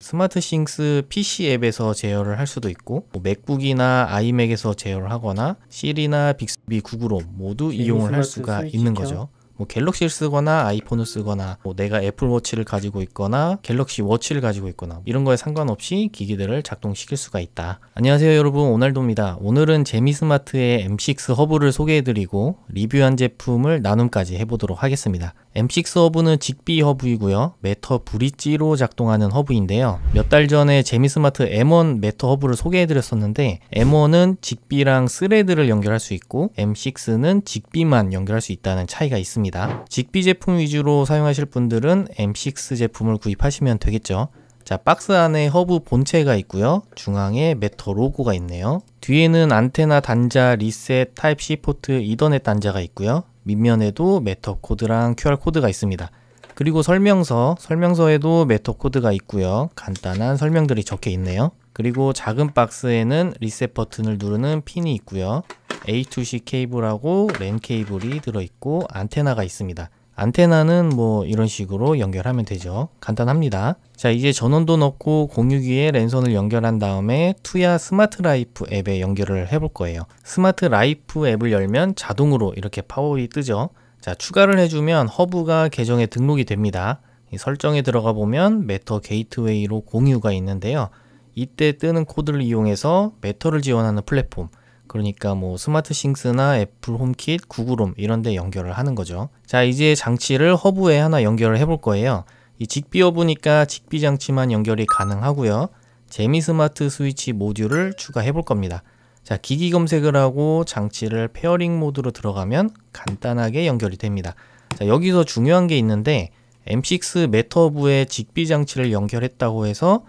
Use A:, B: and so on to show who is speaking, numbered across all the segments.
A: 스마트싱스 PC 앱에서 제어를 할 수도 있고 뭐 맥북이나 아이맥에서 제어를 하거나 실이나 빅스비 구글홈 모두 이용을 할 수가 있는 거죠. 뭐 갤럭시를 쓰거나 아이폰을 쓰거나 뭐 내가 애플워치를 가지고 있거나 갤럭시 워치를 가지고 있거나 뭐 이런 거에 상관없이 기기들을 작동시킬 수가 있다. 안녕하세요 여러분 오늘도입니다. 오늘은 재미스마트의 M6 허브를 소개해드리고 리뷰한 제품을 나눔까지 해보도록 하겠습니다. M6 허브는 직비 허브이고요. 메터 브릿지로 작동하는 허브인데요. 몇 달 전에 재미스마트 M1 메터 허브를 소개해드렸었는데 M1은 직비랑 스레드를 연결할 수 있고 M6는 직비만 연결할 수 있다는 차이가 있습니다. 직비 제품 위주로 사용하실 분들은 M6 제품을 구입하시면 되겠죠. 자, 박스 안에 허브 본체가 있고요. 중앙에 메터 로고가 있네요. 뒤에는 안테나 단자, 리셋, 타입 C 포트, 이더넷 단자가 있고요. 밑면에도 메터 코드랑 QR 코드가 있습니다. 그리고 설명서, 설명서에도 메터 코드가 있고요. 간단한 설명들이 적혀 있네요. 그리고 작은 박스에는 리셋 버튼을 누르는 핀이 있고요. A2C 케이블하고 랜 케이블이 들어있고 안테나가 있습니다. 안테나는 뭐 이런 식으로 연결하면 되죠 간단합니다 자 이제 전원도 넣고 공유기에 랜선을 연결한 다음에 투야 스마트 라이프 앱에 연결을 해 볼 거예요 스마트 라이프 앱을 열면 자동으로 이렇게 파워이 뜨죠 자 추가를 해주면 허브가 계정에 등록이 됩니다 설정에 들어가 보면 메터 게이트웨이로 공유가 있는데요 이때 뜨는 코드를 이용해서 메터를 지원하는 플랫폼 그러니까 뭐 스마트 싱스나 애플 홈킷, 구글홈 이런 데 연결을 하는 거죠. 자, 이제 장치를 허브에 하나 연결을 해 볼 거예요. 이 직비 허브니까 직비 장치만 연결이 가능하고요. 재미 스마트 스위치 모듈을 추가해 볼 겁니다. 자, 기기 검색을 하고 장치를 페어링 모드로 들어가면 간단하게 연결이 됩니다. 자, 여기서 중요한 게 있는데 M6 메터브에 직비 장치를 연결했다고 해서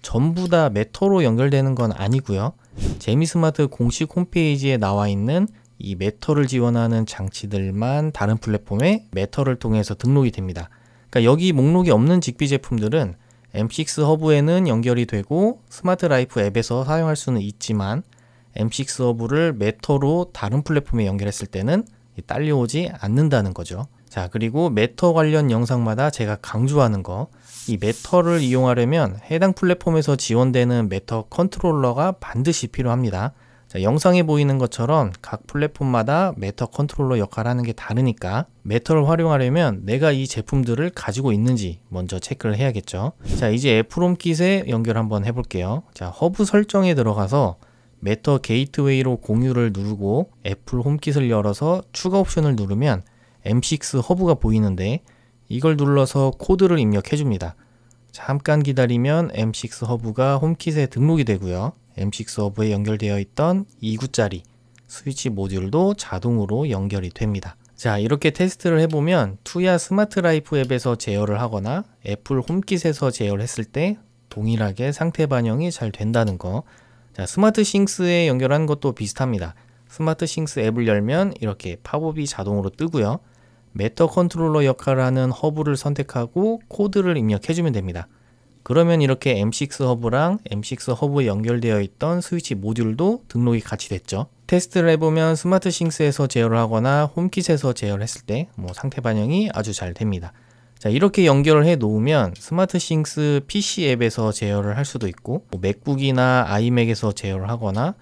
A: 전부 다 메터로 연결되는 건 아니고요. 제미스마트 공식 홈페이지에 나와 있는 이 메터를 지원하는 장치들만 다른 플랫폼에 메터를 통해서 등록이 됩니다. 그러니까 여기 목록이 없는 직비 제품들은 M6 허브에는 연결이 되고 스마트 라이프 앱에서 사용할 수는 있지만 M6 허브를 메터로 다른 플랫폼에 연결했을 때는 딸려오지 않는다는 거죠. 자, 그리고 메터 관련 영상마다 제가 강조하는 거이 메터를 이용하려면 해당 플랫폼에서 지원되는 메터 컨트롤러가 반드시 필요합니다. 자, 영상에 보이는 것처럼 각 플랫폼마다 메터 컨트롤러 역할 하는 게 다르니까 메터를 활용하려면 내가 이 제품들을 가지고 있는지 먼저 체크를 해야겠죠. 자 이제 애플홈 킷에 연결 한번 해볼게요. 자 허브 설정에 들어가서 메터 게이트웨이로 공유를 누르고 애플 홈킷을 열어서 추가 옵션을 누르면 M6 허브가 보이는데 이걸 눌러서 코드를 입력해 줍니다. 잠깐 기다리면 M6 허브가 홈킷에 등록이 되고요. M6 허브에 연결되어 있던 2구짜리 스위치 모듈도 자동으로 연결이 됩니다. 자 이렇게 테스트를 해보면 투야 스마트 라이프 앱에서 제어를 하거나 애플 홈킷에서 제어를 했을 때 동일하게 상태 반영이 잘 된다는 거. 자 스마트 싱스에 연결한 것도 비슷합니다. 스마트 싱스 앱을 열면 이렇게 팝업이 자동으로 뜨고요. 메터 컨트롤러 역할을 하는 허브를 선택하고 코드를 입력해주면 됩니다. 그러면 이렇게 M6 허브랑 M6 허브에 연결되어 있던 스위치 모듈도 등록이 같이 됐죠. 테스트를 해보면 스마트 싱스에서 제어를 하거나 홈킷에서 제어를 했을 때 뭐 상태 반영이 아주 잘 됩니다. 자 이렇게 연결을 해 놓으면 스마트 싱스 PC 앱에서 제어를 할 수도 있고 뭐 맥북이나 아이맥에서 제어를 하거나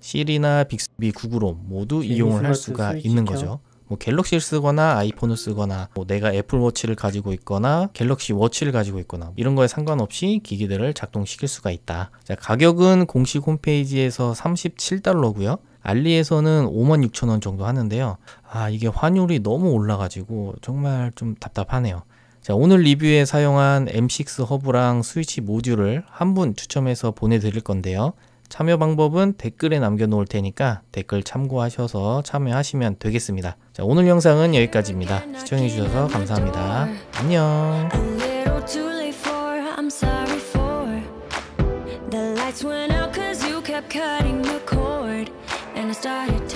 A: 실이나 빅스비 구글홈 모두 이용을 할 수가 있는 거죠. 뭐 갤럭시를 쓰거나 아이폰을 쓰거나 뭐 내가 애플워치를 가지고 있거나 갤럭시 워치를 가지고 있거나 이런 거에 상관없이 기기들을 작동시킬 수가 있다. 자, 가격은 공식 홈페이지에서 37달러고요. 알리에서는 56,000원 정도 하는데요. 아, 이게 환율이 너무 올라가지고 정말 좀 답답하네요. 자, 오늘 리뷰에 사용한 M6 허브랑 스위치 모듈을 한 분 추첨해서 보내드릴 건데요. 참여 방법은 댓글에 남겨놓을 테니까 댓글 참고하셔서 참여하시면 되겠습니다. 자, 오늘 영상은 여기까지입니다. 시청해주셔서 감사합니다. 안녕! started